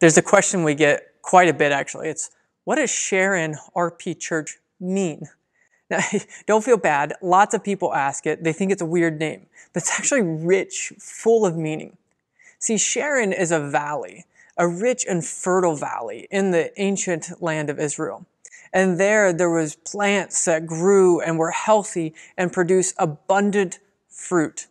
There's a question we get quite a bit, actually. It's, what does Sharon RP Church mean? Now, don't feel bad. Lots of people ask it. They think it's a weird name, but it's actually rich, full of meaning. See, Sharon is a valley, a rich and fertile valley in the ancient land of Israel. And there, there was plants that grew and were healthy and produced abundant fruit.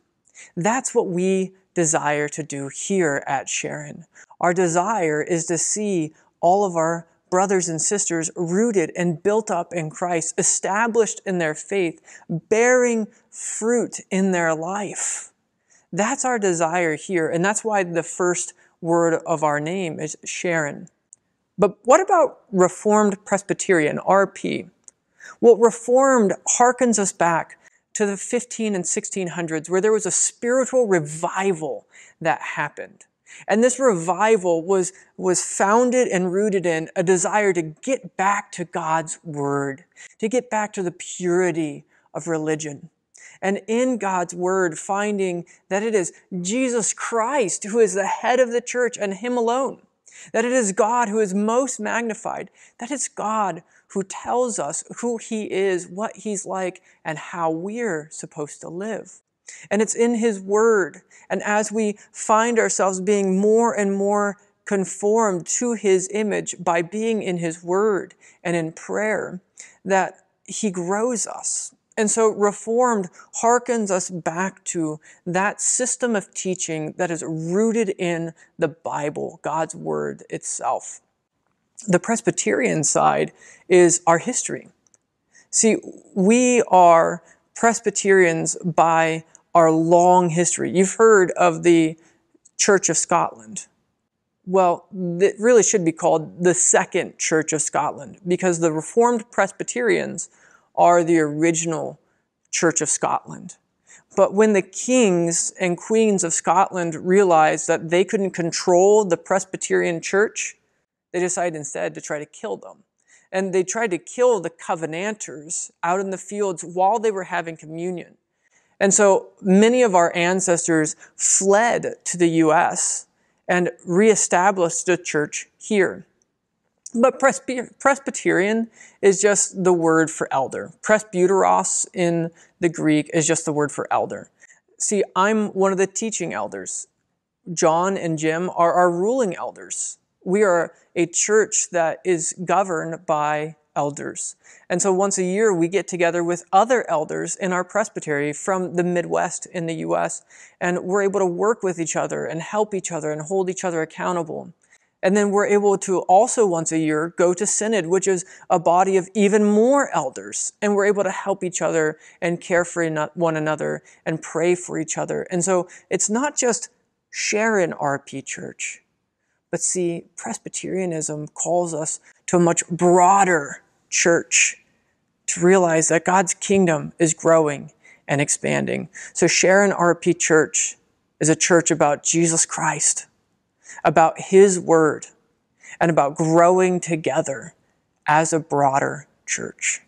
That's what we desire to do here at Sharon. Our desire is to see all of our brothers and sisters rooted and built up in Christ, established in their faith, bearing fruit in their life. That's our desire here, and that's why the first word of our name is Sharon. But what about Reformed Presbyterian, RP? Well, Reformed harkens us back to the 15 and 1600s where there was a spiritual revival that happened. And this revival was, was founded and rooted in a desire to get back to God's word, to get back to the purity of religion. And in God's word, finding that it is Jesus Christ who is the head of the church and Him alone, that it is God who is most magnified, that it's God who tells us who he is, what he's like, and how we're supposed to live. And it's in his word. And as we find ourselves being more and more conformed to his image by being in his word and in prayer, that he grows us. And so Reformed harkens us back to that system of teaching that is rooted in the Bible, God's word itself. The Presbyterian side is our history. See, we are Presbyterians by our long history. You've heard of the Church of Scotland. Well, it really should be called the Second Church of Scotland because the Reformed Presbyterians are the original Church of Scotland. But when the kings and queens of Scotland realized that they couldn't control the Presbyterian Church, they decide instead to try to kill them. And they tried to kill the covenanters out in the fields while they were having communion. And so many of our ancestors fled to the U.S. and reestablished the church here. But Presbyterian is just the word for elder. Presbyteros in the Greek is just the word for elder. See, I'm one of the teaching elders. John and Jim are our ruling elders we are a church that is governed by elders. And so once a year, we get together with other elders in our presbytery from the Midwest in the US, and we're able to work with each other and help each other and hold each other accountable. And then we're able to also once a year go to Synod, which is a body of even more elders. And we're able to help each other and care for one another and pray for each other. And so it's not just Sharon RP Church, but see, Presbyterianism calls us to a much broader church to realize that God's kingdom is growing and expanding. So, Sharon RP Church is a church about Jesus Christ, about His Word, and about growing together as a broader church.